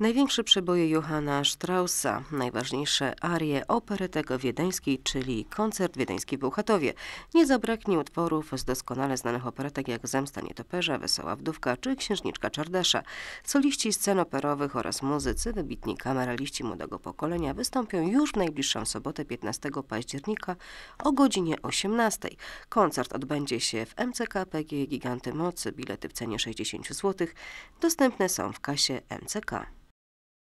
Największe przeboje Johanna Straussa, najważniejsze arie opery tego wiedeńskiej, czyli koncert wiedeński w Bełchatowie. Nie zabraknie utworów z doskonale znanych operetek jak Zemsta Nietoperza, Wesoła Wdówka czy Księżniczka Czardesza. Soliści scen operowych oraz muzycy, wybitni kameraliści młodego pokolenia wystąpią już w najbliższą sobotę 15 października o godzinie 18. Koncert odbędzie się w MCK PG Giganty Mocy, bilety w cenie 60 zł. Dostępne są w kasie MCK.